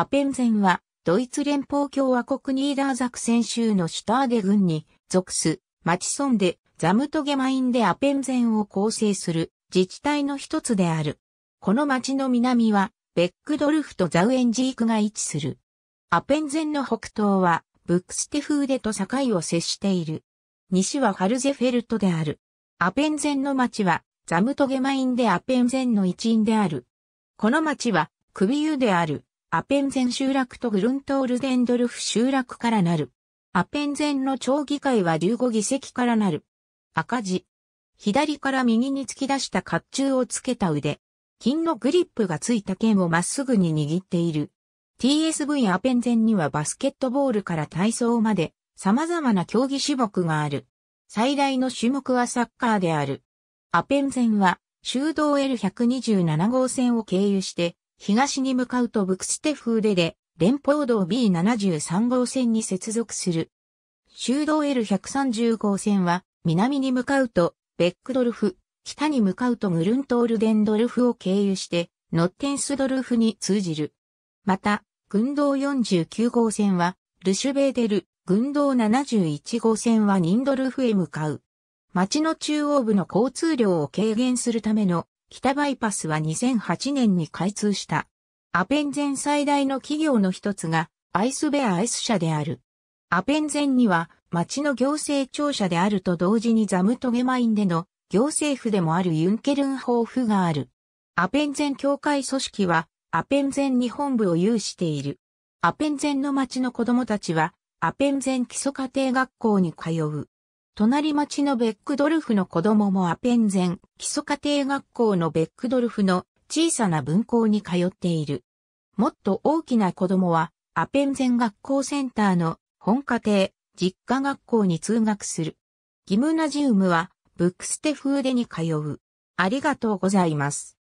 アペンゼンは、ドイツ連邦共和国ニーダーザクセン州のシュターデ郡に属す、町村で、ザムトゲマインでアペンゼンを構成する自治体の一つである。この町の南は、ベックドルフとザウエンジークが位置する。アペンゼンの北東は、ブックステフーデと境を接している。西はハルゼフェルトである。アペンゼンの町は、ザムトゲマインでアペンゼンの一員である。この町は、クビユである。アペンゼン集落とグルントールデンドルフ集落からなる。アペンゼンの町議会は15議席からなる。赤字。左から右に突き出した甲冑をつけた腕。金のグリップがついた剣をまっすぐに握っている。TSV アペンゼンにはバスケットボールから体操まで様々な競技種目がある。最大の種目はサッカーである。アペンゼンは修道 L127 号線を経由して東に向かうとブクステフーデで、連邦道 B73 号線に接続する。修道 L130 号線は、南に向かうと、ベックドルフ、北に向かうとムルントールデンドルフを経由して、ノッテンスドルフに通じる。また、軍道49号線は、ルシュベーデル、軍道71号線はニンドルフへ向かう。町の中央部の交通量を軽減するための北バイパスは2008年に開通した。アペンゼン最大の企業の一つが、アイスベアアイス社である。アペンゼンには、町の行政庁舎であると同時にザムトゲマインでの行政府でもあるユンケルン法府がある。アペンゼン協会組織は、アペンゼンに本部を有している。アペンゼンの町の子供たちは、アペンゼン基礎家庭学校に通う。隣町のベックドルフの子供もアペンゼン、基礎家庭学校のベックドルフの小さな分校に通っている。もっと大きな子供は、アペンゼン学校センターの本家庭、実家学校に通学する。ギムナジウムは、ブックステ風でに通う。ありがとうございます。